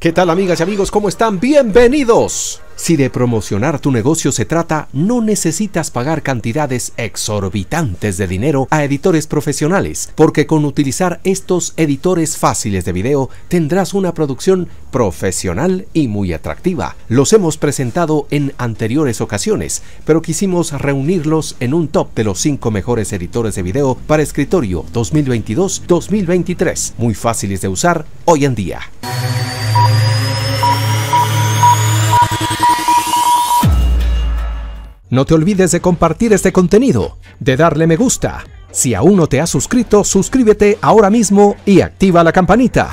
¿Qué tal amigas y amigos? ¿Cómo están? Bienvenidos. Si de promocionar tu negocio se trata, no necesitas pagar cantidades exorbitantes de dinero a editores profesionales, porque con utilizar estos editores fáciles de video tendrás una producción profesional y muy atractiva. Los hemos presentado en anteriores ocasiones, pero quisimos reunirlos en un top de los 5 mejores editores de video para escritorio 2022-2023, muy fáciles de usar hoy en día. No te olvides de compartir este contenido, de darle me gusta. Si aún no te has suscrito, suscríbete ahora mismo y activa la campanita.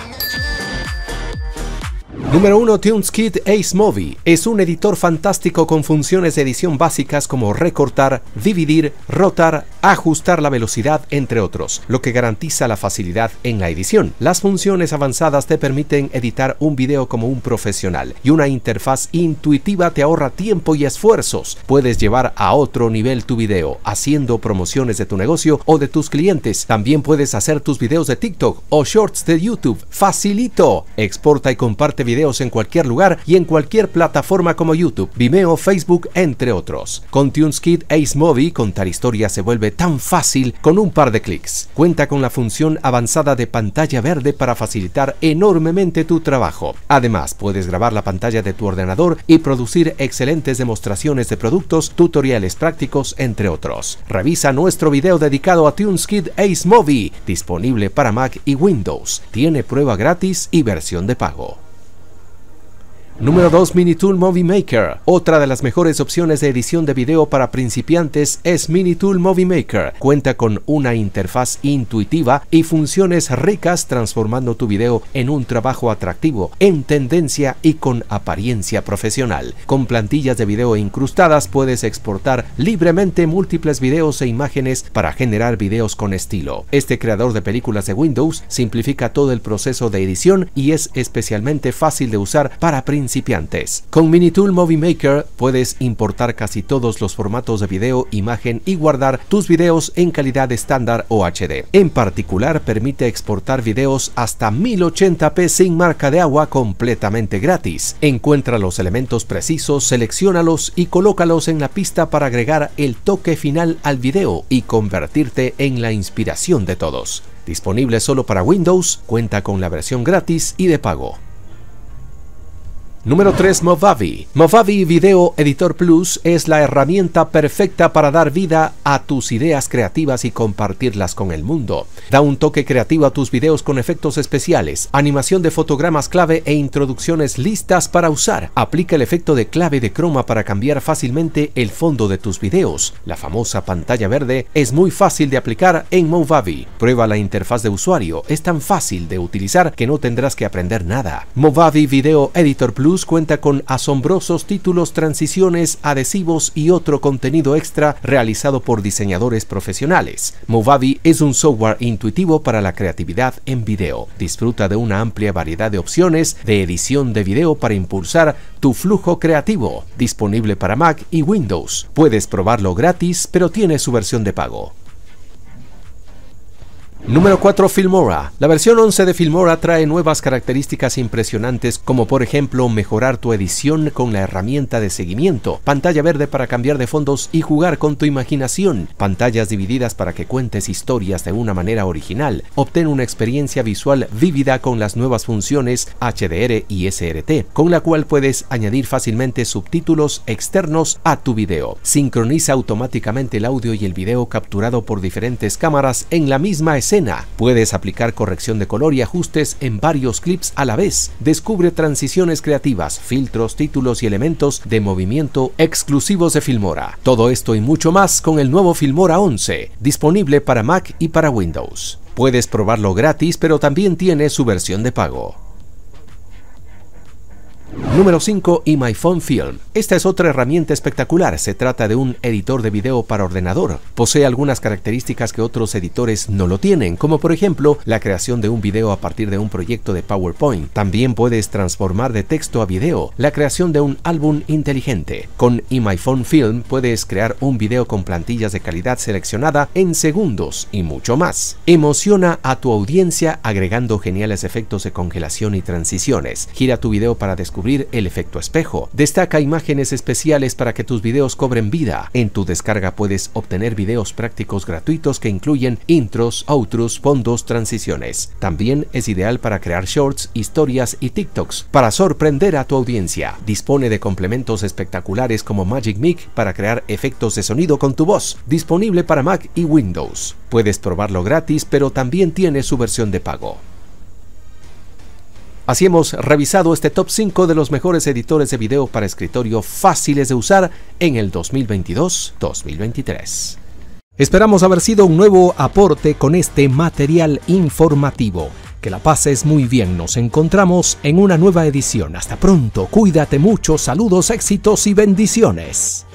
Número 1 TunesKit Ace Movie es un editor fantástico con funciones de edición básicas como recortar, dividir, rotar, ajustar la velocidad, entre otros, lo que garantiza la facilidad en la edición. Las funciones avanzadas te permiten editar un video como un profesional y una interfaz intuitiva te ahorra tiempo y esfuerzos. Puedes llevar a otro nivel tu video haciendo promociones de tu negocio o de tus clientes. También puedes hacer tus videos de TikTok o shorts de YouTube. Facilito. Exporta y comparte videos en cualquier lugar y en cualquier plataforma como YouTube, Vimeo, Facebook, entre otros. Con TuneSkid Ace Movie, contar historias se vuelve tan fácil con un par de clics. Cuenta con la función avanzada de pantalla verde para facilitar enormemente tu trabajo. Además, puedes grabar la pantalla de tu ordenador y producir excelentes demostraciones de productos, tutoriales prácticos, entre otros. Revisa nuestro video dedicado a TuneSkid Ace Movie, disponible para Mac y Windows. Tiene prueba gratis y versión de pago. Número 2 MiniTool Movie Maker. Otra de las mejores opciones de edición de video para principiantes es MiniTool Movie Maker. Cuenta con una interfaz intuitiva y funciones ricas transformando tu video en un trabajo atractivo, en tendencia y con apariencia profesional. Con plantillas de video incrustadas puedes exportar libremente múltiples videos e imágenes para generar videos con estilo. Este creador de películas de Windows simplifica todo el proceso de edición y es especialmente fácil de usar para principiantes principiantes. Con Minitool Movie Maker puedes importar casi todos los formatos de video, imagen y guardar tus videos en calidad estándar o HD. En particular, permite exportar videos hasta 1080p sin marca de agua completamente gratis. Encuentra los elementos precisos, selecciónalos y colócalos en la pista para agregar el toque final al video y convertirte en la inspiración de todos. Disponible solo para Windows, cuenta con la versión gratis y de pago. Número 3. Movavi. Movavi Video Editor Plus es la herramienta perfecta para dar vida a tus ideas creativas y compartirlas con el mundo. Da un toque creativo a tus videos con efectos especiales, animación de fotogramas clave e introducciones listas para usar. Aplica el efecto de clave de croma para cambiar fácilmente el fondo de tus videos. La famosa pantalla verde es muy fácil de aplicar en Movavi. Prueba la interfaz de usuario. Es tan fácil de utilizar que no tendrás que aprender nada. Movavi Video Editor Plus cuenta con asombrosos títulos, transiciones, adhesivos y otro contenido extra realizado por diseñadores profesionales. Movavi es un software intuitivo para la creatividad en video. Disfruta de una amplia variedad de opciones de edición de video para impulsar tu flujo creativo. Disponible para Mac y Windows. Puedes probarlo gratis, pero tiene su versión de pago. Número 4. Filmora. La versión 11 de Filmora trae nuevas características impresionantes como por ejemplo mejorar tu edición con la herramienta de seguimiento, pantalla verde para cambiar de fondos y jugar con tu imaginación, pantallas divididas para que cuentes historias de una manera original, obtén una experiencia visual vívida con las nuevas funciones HDR y SRT, con la cual puedes añadir fácilmente subtítulos externos a tu video. Sincroniza automáticamente el audio y el video capturado por diferentes cámaras en la misma escena escena. Puedes aplicar corrección de color y ajustes en varios clips a la vez. Descubre transiciones creativas, filtros, títulos y elementos de movimiento exclusivos de Filmora. Todo esto y mucho más con el nuevo Filmora 11, disponible para Mac y para Windows. Puedes probarlo gratis, pero también tiene su versión de pago. Número 5. Y Film. Esta es otra herramienta espectacular. Se trata de un editor de video para ordenador. Posee algunas características que otros editores no lo tienen, como por ejemplo la creación de un video a partir de un proyecto de PowerPoint. También puedes transformar de texto a video, la creación de un álbum inteligente. Con E-MyPhone Film puedes crear un video con plantillas de calidad seleccionada en segundos y mucho más. Emociona a tu audiencia agregando geniales efectos de congelación y transiciones. Gira tu video para descubrir el efecto espejo. Destaca imágenes especiales para que tus videos cobren vida. En tu descarga puedes obtener videos prácticos gratuitos que incluyen intros, outros, fondos, transiciones. También es ideal para crear shorts, historias y TikToks para sorprender a tu audiencia. Dispone de complementos espectaculares como Magic Mic para crear efectos de sonido con tu voz, disponible para Mac y Windows. Puedes probarlo gratis, pero también tiene su versión de pago. Así hemos revisado este top 5 de los mejores editores de video para escritorio fáciles de usar en el 2022-2023. Esperamos haber sido un nuevo aporte con este material informativo. Que la pases muy bien, nos encontramos en una nueva edición. Hasta pronto, cuídate mucho, saludos, éxitos y bendiciones.